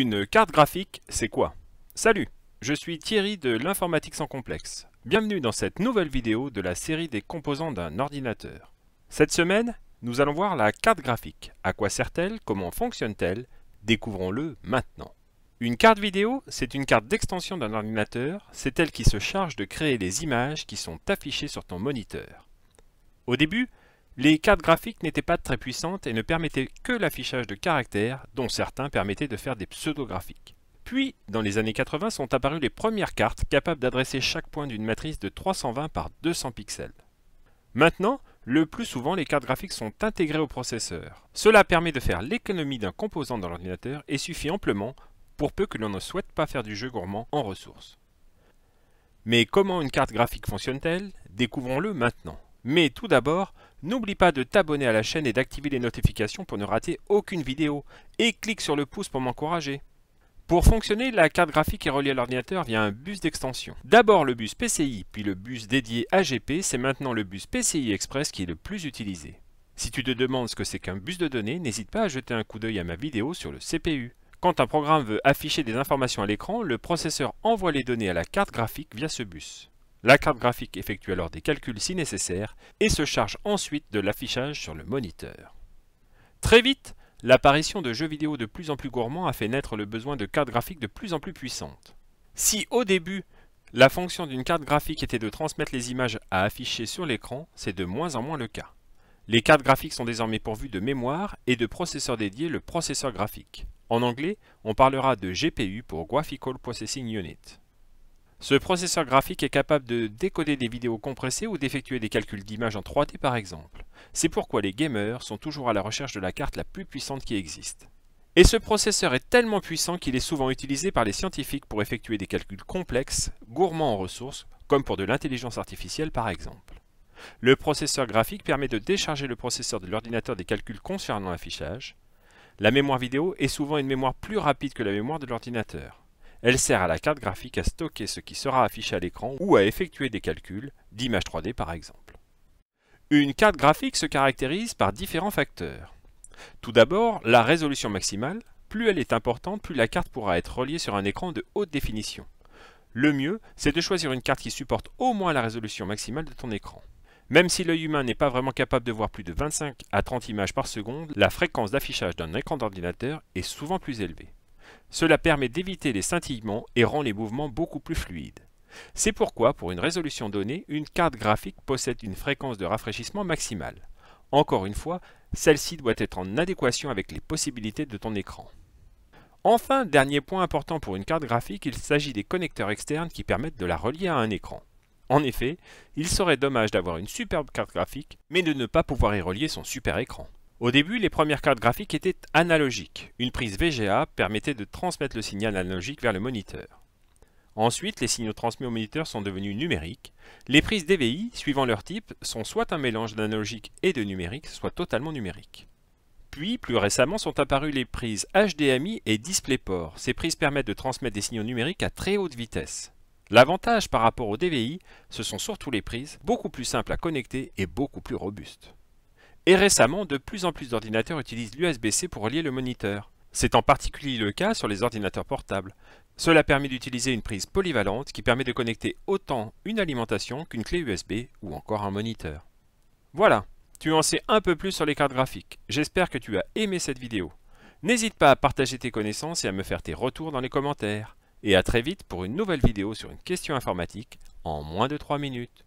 Une carte graphique, c'est quoi Salut, je suis Thierry de l'informatique sans complexe. Bienvenue dans cette nouvelle vidéo de la série des composants d'un ordinateur. Cette semaine, nous allons voir la carte graphique. À quoi sert-elle Comment fonctionne-t-elle Découvrons-le maintenant. Une carte vidéo, c'est une carte d'extension d'un ordinateur, c'est elle qui se charge de créer les images qui sont affichées sur ton moniteur. Au début, les cartes graphiques n'étaient pas très puissantes et ne permettaient que l'affichage de caractères, dont certains permettaient de faire des pseudographiques. Puis, dans les années 80, sont apparues les premières cartes capables d'adresser chaque point d'une matrice de 320 par 200 pixels. Maintenant, le plus souvent, les cartes graphiques sont intégrées au processeur. Cela permet de faire l'économie d'un composant dans l'ordinateur et suffit amplement pour peu que l'on ne souhaite pas faire du jeu gourmand en ressources. Mais comment une carte graphique fonctionne-t-elle Découvrons-le maintenant. Mais tout d'abord, n'oublie pas de t'abonner à la chaîne et d'activer les notifications pour ne rater aucune vidéo, et clique sur le pouce pour m'encourager. Pour fonctionner, la carte graphique est reliée à l'ordinateur via un bus d'extension. D'abord le bus PCI, puis le bus dédié AGP, c'est maintenant le bus PCI Express qui est le plus utilisé. Si tu te demandes ce que c'est qu'un bus de données, n'hésite pas à jeter un coup d'œil à ma vidéo sur le CPU. Quand un programme veut afficher des informations à l'écran, le processeur envoie les données à la carte graphique via ce bus. La carte graphique effectue alors des calculs si nécessaire et se charge ensuite de l'affichage sur le moniteur. Très vite, l'apparition de jeux vidéo de plus en plus gourmands a fait naître le besoin de cartes graphiques de plus en plus puissantes. Si au début, la fonction d'une carte graphique était de transmettre les images à afficher sur l'écran, c'est de moins en moins le cas. Les cartes graphiques sont désormais pourvues de mémoire et de processeurs dédiés le processeur graphique. En anglais, on parlera de GPU pour Graphical Processing Unit. Ce processeur graphique est capable de décoder des vidéos compressées ou d'effectuer des calculs d'images en 3D par exemple. C'est pourquoi les gamers sont toujours à la recherche de la carte la plus puissante qui existe. Et ce processeur est tellement puissant qu'il est souvent utilisé par les scientifiques pour effectuer des calculs complexes, gourmands en ressources, comme pour de l'intelligence artificielle par exemple. Le processeur graphique permet de décharger le processeur de l'ordinateur des calculs concernant l'affichage. La mémoire vidéo est souvent une mémoire plus rapide que la mémoire de l'ordinateur. Elle sert à la carte graphique à stocker ce qui sera affiché à l'écran ou à effectuer des calculs, d'images 3D par exemple. Une carte graphique se caractérise par différents facteurs. Tout d'abord, la résolution maximale. Plus elle est importante, plus la carte pourra être reliée sur un écran de haute définition. Le mieux, c'est de choisir une carte qui supporte au moins la résolution maximale de ton écran. Même si l'œil humain n'est pas vraiment capable de voir plus de 25 à 30 images par seconde, la fréquence d'affichage d'un écran d'ordinateur est souvent plus élevée. Cela permet d'éviter les scintillements et rend les mouvements beaucoup plus fluides. C'est pourquoi, pour une résolution donnée, une carte graphique possède une fréquence de rafraîchissement maximale. Encore une fois, celle-ci doit être en adéquation avec les possibilités de ton écran. Enfin, dernier point important pour une carte graphique, il s'agit des connecteurs externes qui permettent de la relier à un écran. En effet, il serait dommage d'avoir une superbe carte graphique, mais de ne pas pouvoir y relier son super écran. Au début, les premières cartes graphiques étaient analogiques. Une prise VGA permettait de transmettre le signal analogique vers le moniteur. Ensuite, les signaux transmis au moniteur sont devenus numériques. Les prises DVI, suivant leur type, sont soit un mélange d'analogique et de numérique, soit totalement numérique. Puis, plus récemment, sont apparues les prises HDMI et DisplayPort. Ces prises permettent de transmettre des signaux numériques à très haute vitesse. L'avantage par rapport au DVI, ce sont surtout les prises, beaucoup plus simples à connecter et beaucoup plus robustes. Et récemment, de plus en plus d'ordinateurs utilisent l'USB-C pour relier le moniteur. C'est en particulier le cas sur les ordinateurs portables. Cela permet d'utiliser une prise polyvalente qui permet de connecter autant une alimentation qu'une clé USB ou encore un moniteur. Voilà, tu en sais un peu plus sur les cartes graphiques. J'espère que tu as aimé cette vidéo. N'hésite pas à partager tes connaissances et à me faire tes retours dans les commentaires. Et à très vite pour une nouvelle vidéo sur une question informatique en moins de 3 minutes.